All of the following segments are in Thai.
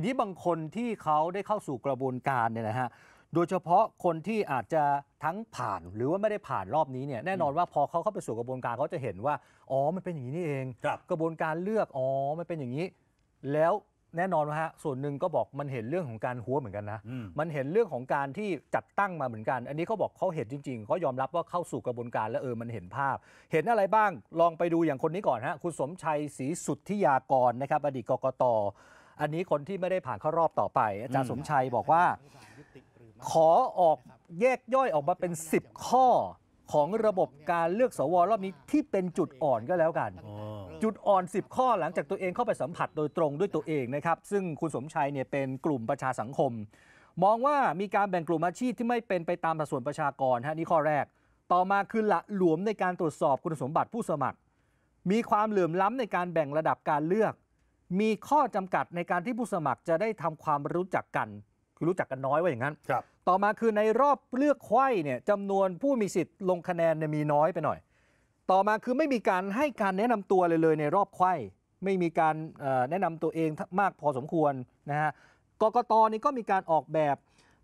ทีนี้บางคนที่เขาได้เข้าสู่กระบวนการเนี่ยนะฮะ โดยเฉพาะคนที่อาจจะทั้งผ่านหรือว่าไม่ได้ผ่านรอบนี้เนี่ย แน่นอนว่าพอเขาเข้าไปสู่กระบวนการเขาจะเห็นว่า อ๋อมันเป็นอย่างนี้นี่เองกระบวนการเลือกอ๋อมันเป็นอย่างนี้ แล้วแน่นอนนะฮะส่วนหนึ่งก็บอกมันเห็นเรื่องของการหัวเหมือนกันนะ มันเห็นเรื่องของการที่จัดตั้งมาเหมือนกัน อันนี้เขาบอกเขาเห็นจริง ๆ เขายอมรับว่าเข้าสู่กระบวนการแล้วเออมันเห็นภาพ เห็นอะไรบ้างลองไปดูอย่างคนนี้ก่อนฮะคุณสมชัยศรีสุทธิยากรนะครับ อดีตกกตอันนี้คนที่ไม่ได้ผ่านเข้ารอบต่อไปอาจารย์สมชัยบอกว่า ขอออกแยกย่อยออกมาเป็น 10 ข้อของระบบการเลือกสวรอบนี้ ที่เป็นจุดอ่อนก็แล้วกัน จุดอ่อน 10 ข้อหลังจากตัวเองเข้าไปสัมผัสโดยตรงด้วยตัวเองนะครับ ซึ่งคุณสมชัยเนี่ยเป็นกลุ่มประชาสังคม มองว่ามีการแบ่งกลุ่มอาชีพที่ไม่เป็นไปตามสัดส่วนประชากรฮะนี่ข้อแรกต่อมาคือละหลวมในการตรวจสอบคุณสมบัติผู้สมัครมีความเหลื่อมล้ำในการแบ่งระดับการเลือกมีข้อจำกัดในการที่ผู้สมัครจะได้ทำความรู้จักกัน คือรู้จักกันน้อยว่าอย่างนั้น ครับ ต่อมาคือในรอบเลือกไข่เนี่ยจำนวนผู้มีสิทธิ์ลงคะแนนมีน้อยไปหน่อย ต่อมาคือไม่มีการให้การแนะนำตัวเลยเลยในรอบไข่ไม่มีการแนะนำตัวเองมากพอสมควรนะฮะ กกตนี่ก็มีการออกแบบ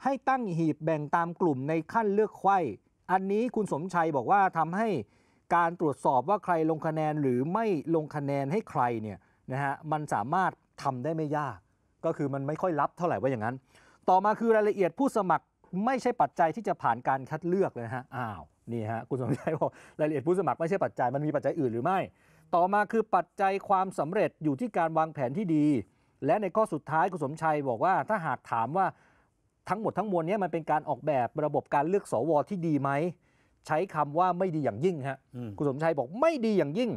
ให้ตั้งหีบแบ่งตามกลุ่มในขั้นเลือกไข่อันนี้คุณสมชัยบอกว่าทำให้การตรวจสอบว่าใครลงคะแนนหรือไม่ลงคะแนนให้ใครเนี่ยนะฮะมันสามารถทำได้ไม่ยาก ก็คือมันไม่ค่อยรับเท่าไหร่ว่าอย่างนั้น ต่อมาคือรายละเอียดผู้สมัครไม่ใช่ปัจจัยที่จะผ่านการคัดเลือกเลยฮะอ้าวนี่ฮะคุณสมชายบอกรายละเอียดผู้สมัครไม่ใช่ปัจจัยมันมีปัจจัยอื่นหรือไม่ต่อมาคือปัจจัยความสำเร็จอยู่ที่การวางแผนที่ดี และในข้อสุดท้ายคุณสมชัยบอกว่า ถ้าหากถามว่าทั้งหมดทั้งมวลนี้มันเป็นการออกแบบระบบการเลือกสว ที่ดีไหมใช้คำว่าไม่ดีอย่างยิ่งฮะคุณสมชัยบอกไม่ดีอย่างยิ่ง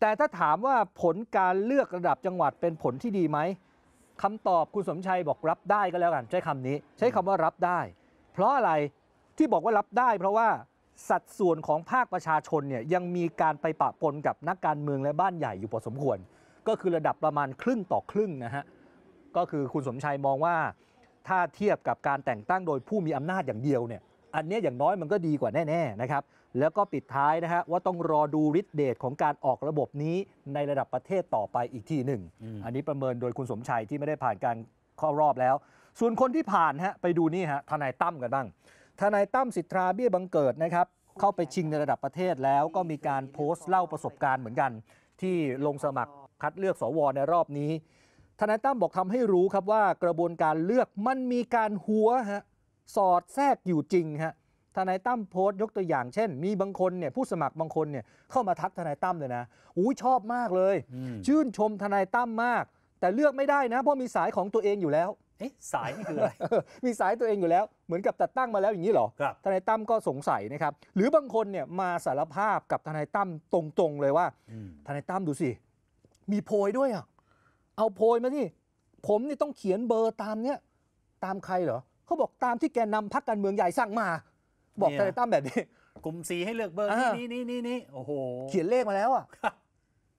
แต่ถ้าถามว่าผลการเลือกระดับจังหวัดเป็นผลที่ดีไหมคำตอบคุณสมชัยบอกรับได้ก็แล้วกันใช้คำนี้ ใช้คำว่ารับได้ เพราะอะไรที่บอกว่ารับได้ เพราะว่า สัดส่วนของภาคประชาชนเนี่ยยังมีการไปปะปนกับนักการเมืองและบ้านใหญ่อยู่พอสมควร ก็คือระดับประมาณครึ่งต่อครึ่งนะฮะ ก็คือคุณสมชัยมองว่า ถ้าเทียบกับการแต่งตั้งโดยผู้มีอำนาจอย่างเดียวเนี่ยอันนี้อย่างน้อยมันก็ดีกว่าแน่ๆนะครับ แล้วก็ปิดท้ายนะฮะว่าต้องรอดูฤทธิเดชของการออกระบบนี้ ในระดับประเทศต่อไปอีกทีหนึ่ง อันนี้ประเมินโดยคุณสมชัยที่ไม่ได้ผ่านการเข้ารอบแล้ว ส่วนคนที่ผ่าน ฮะ ไปดูนี่ฮะทนายตั้มกันบ้าง ทนายตั้มสิทธาเบี้ยบังเกิดนะครับ เข้าไปชิงในระดับประเทศแล้วก็มีการโพสต์เล่าประสบการณ์เหมือนกัน ที่ลงสมัครคัดเลือกสวในรอบนี้ ทนายตั้มบอกทำให้รู้ครับว่ากระบวนการเลือกมันมีการหัวฮะสอดแทรกอยู่จริงฮะทนายตั้มโพสต์ยกตัวอย่างเช่น มีบางคนเนี่ยผู้สมัครบางคนเนี่ยเข้ามาทักทนายตั้มเลยนะอุ้ยชอบมากเลย ชื่นชมทนายตั้มมาก แต่เลือกไม่ได้นะเพราะมีสายของตัวเองอยู่แล้วเอ๊ะสายนี่คืออะไรมีสายตัวเองอยู่แล้วเหมือนกับตัดตั้งมาแล้วอย่างนี้เหรอครับทนายตั้มก็สงสัยนะครับ หรือบางคนเนี่ยมาสารภาพกับทนายตั้มตรงๆ เลยว่า ทนายตั้มดูสิมีโพยด้วยอ่ะเอาโพยมาที่ผมนี่ต้องเขียนเบอร์ตามเนี้ยตามใครเหรอเขาบอกตามที่แกนำพักการเมืองใหญ่สั่งมา บอกทนายตั้มแบบนี้กลุ่มสีให้เลือกเบอร์นี่นี่นี่นี่โอ้โหเขียนเลขมาแล้วอ่ะ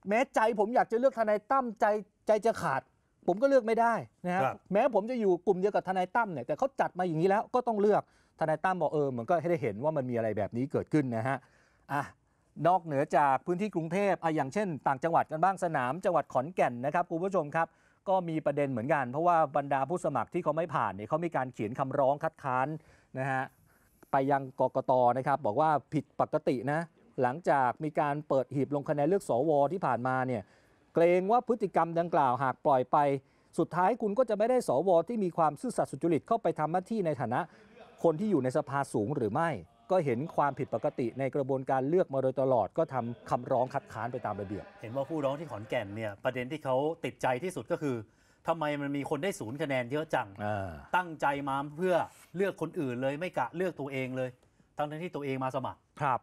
แม้ใจผมอยากจะเลือกทนายตั้มใจใจจะขาด ผมก็เลือกไม่ได้นะฮะแม้ผมจะอยู่กลุ่มเดียวกับทนายตั้มเนี่ยแต่เขาจัดมาอย่างนี้แล้วก็ต้องเลือกทนายตั้มบอกเออเหมือนก็ให้ได้เห็นว่ามันมีอะไรแบบนี้เกิดขึ้นนะฮะอ่ะนอกเหนือจากพื้นที่กรุงเทพอ่ะอย่างเช่น ต่างจังหวัดกันบ้างสนามจังหวัดขอนแก่นนะครับคุณผู้ชมครับก็มีประเด็นเหมือนกัน เพราะว่าบรรดาผู้สมัครที่เขาไม่ผ่านเนี่ยเขามีการเขียนคำร้องคัดค้านนะฮะ ไปยังกกตนะครับ บอกว่าผิดปกตินะ หลังจากมีการเปิดหีบลงคะแนนเลือกสว ที่ผ่านมาเนี่ยเกรงว่าพฤติกรรมดังกล่าวหากปล่อยไป สุดท้ายคุณก็จะไม่ได้สว ที่มีความซื่อสัตย์สุจริต เข้าไปทำหน้าที่ในฐานะคนที่อยู่ในสภาสูงหรือไม่ก็เห็นความผิดปกติในกระบวนการเลือกมาโดยตลอด ก็ทำคำร้องคัดค้านไปตามระเบียบเห็นว่าผู้ร้องที่ขอนแก่นเนี่ย ประเด็นที่เขาติดใจที่สุดก็คือทำไมมันมีคนได้ศูนย์คะแนนเยอะจังตั้งใจมาเพื่อเลือกคนอื่นเลย ไม่กะเลือกตัวเองเลยตั้งที่ตัวเองมาสมัคร ครับ